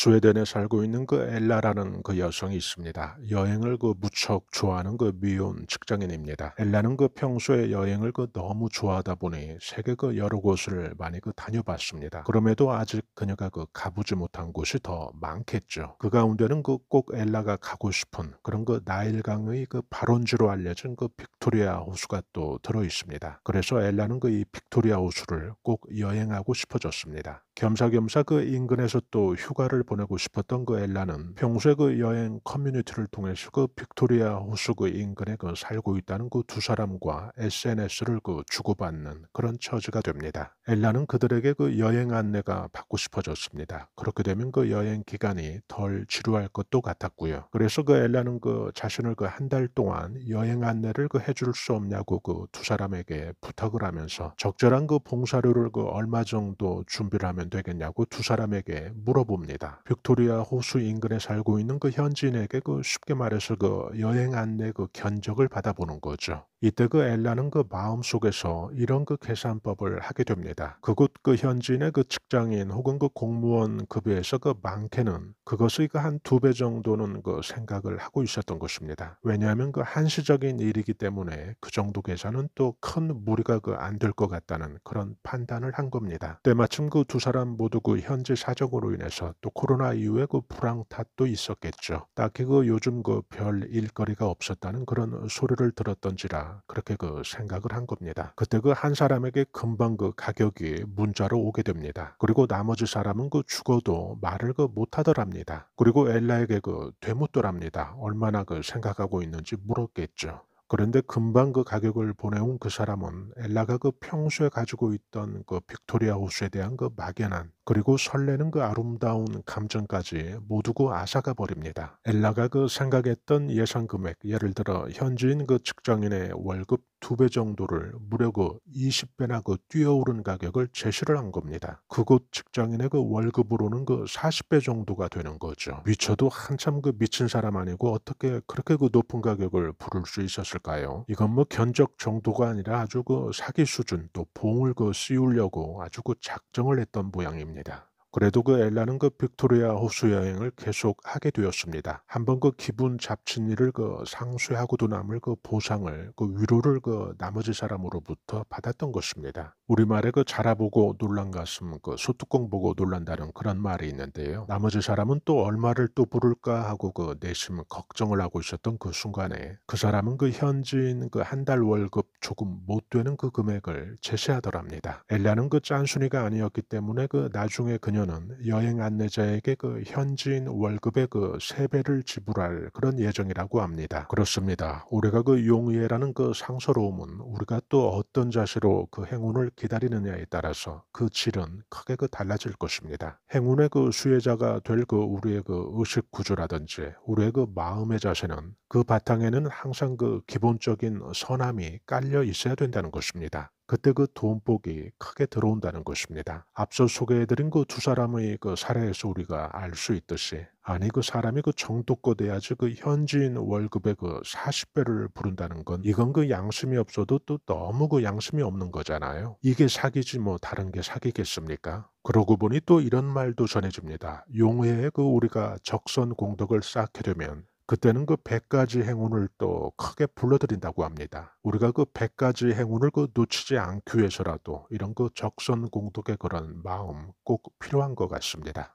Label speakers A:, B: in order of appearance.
A: 스웨덴에 살고 있는 그 엘라라는 그 여성이 있습니다. 여행을 그 무척 좋아하는 그 미혼 직장인입니다. 엘라는 그 평소에 여행을 그 너무 좋아하다 보니 세계 그 여러 곳을 많이 그 다녀봤습니다. 그럼에도 아직 그녀가 그 가보지 못한 곳이 더 많겠죠. 그 가운데는 그 꼭 엘라가 가고 싶은 그런 그 나일강의 그 발원지로 알려진 그 빅토리아 호수가 또 들어 있습니다. 그래서 엘라는 그 이 빅토리아 호수를 꼭 여행하고 싶어졌습니다. 겸사겸사 그 인근에서 또 휴가를 보내고 싶었던 그 엘라는 평소에 그 여행 커뮤니티를 통해서 그 빅토리아 호수 그 인근에 그 살고 있다는 그 두 사람과 SNS를 그 주고받는 그런 처지가 됩니다. 엘라는 그들에게 그 여행 안내가 받고 싶어졌습니다. 그렇게 되면 그 여행 기간이 덜 지루할 것도 같았고요. 그래서 그 엘라는 그 자신을 그 한 달 동안 여행 안내를 그 해줄 수 없냐고 그 두 사람에게 부탁을 하면서 적절한 그 봉사료를 그 얼마 정도 준비를 하면 되겠냐고 두 사람에게 물어봅니다. 빅토리아 호수 인근에 살고 있는 그 현지인에게 그 쉽게 말해서 그 여행 안내 그 견적을 받아보는 거죠. 이때 그 엘라는 그 마음속에서 이런 그 계산법을 하게 됩니다. 그곳 그 현지인의 그 직장인 혹은 그 공무원 급여에서 그, 그 많게는 그것의 그한 두 배 정도는 그 생각을 하고 있었던 것입니다. 왜냐하면 그 한시적인 일이기 때문에 그 정도 계산은 또 큰 무리가 그 안 될 것 같다는 그런 판단을 한 겁니다. 때마침 그 두 사람 모두 그 현지 사정으로 인해서 또 코로나 이후에 그 불황 탓도 있었겠죠. 딱히 그 요즘 그 별 일거리가 없었다는 그런 소리를 들었던지라 그렇게 그 생각을 한 겁니다. 그때 그 한 사람에게 금방 그 가격이 문자로 오게 됩니다. 그리고 나머지 사람은 그 죽어도 말을 그 못하더랍니다. 그리고 엘라에게 그 되묻더랍니다. 얼마나 그 생각하고 있는지 물었겠죠. 그런데 금방 그 가격을 보내온 그 사람은 엘라가 그 평소에 가지고 있던 그 빅토리아 호수에 대한 그 막연한 그리고 설레는 그 아름다운 감정까지 모두고 그 아사가 버립니다. 엘라가 그 생각했던 예상 금액, 예를 들어 현지인 그 직장인의 월급 두 배 정도를 무려 그 20배나 그 뛰어오른 가격을 제시를 한 겁니다. 그곳 직장인의 그 월급으로는 그 40배 정도가 되는 거죠. 미쳐도 한참 그 미친 사람 아니고 어떻게 그렇게 그 높은 가격을 부를 수 있었을까요? 이건 뭐 견적 정도가 아니라 아주 그 사기 수준 또 봉을 그 씌우려고 아주 그 작정을 했던 모양입니다. 됩니다. 그래도 그 엘라는 그 빅토리아 호수 여행을 계속 하게 되었습니다. 한 번 그 기분 잡친 일을 그 상쇄하고도 남을 그 보상을 그 위로를 그 나머지 사람으로부터 받았던 것입니다. 우리말에 그 자라보고 놀란 가슴, 그 소뚜껑 보고 놀란다는 그런 말이 있는데요. 나머지 사람은 또 얼마를 또 부를까 하고 그 내심 걱정을 하고 있었던 그 순간에 그 사람은 그 현지인 그 한 달 월급 조금 못 되는 그 금액을 제시하더랍니다. 엘라는 그 짠순이가 아니었기 때문에 그 나중에 그녀는 여행 안내자에게 그 현지인 월급의 그 세배를 지불할 그런 예정이라고 합니다. 그렇습니다. 우리가 그 용예라는 그 상서로움은 우리가 또 어떤 자세로 그 행운을 기다리느냐에 따라서 그 질은 크게 그 달라질 것입니다. 행운의 그 수혜자가 될 그 우리의 그 의식 구조라든지 우리의 그 마음의 자세는 그 바탕에는 항상 그 기본적인 선함이 깔려 있어야 된다는 것입니다. 그때 그 돈복이 크게 들어온다는 것입니다. 앞서 소개해드린 그 두 사람의 그 사례에서 우리가 알 수 있듯이 아니 그 사람이 그 정도껏 돼야지 그 현지인 월급의 그 40배를 부른다는 건 이건 그 양심이 없어도 또 너무 그 양심이 없는 거잖아요. 이게 사기지 뭐 다른 게 사기겠습니까? 그러고 보니 또 이런 말도 전해집니다. 용해에 그 우리가 적선 공덕을 쌓게 되면 그때는 그 100가지 행운을 또 크게 불러들인다고 합니다. 우리가 그 100가지 행운을 그 놓치지 않기 위해서라도 이런 그 적선 공독의 그런 마음 꼭 필요한 것 같습니다.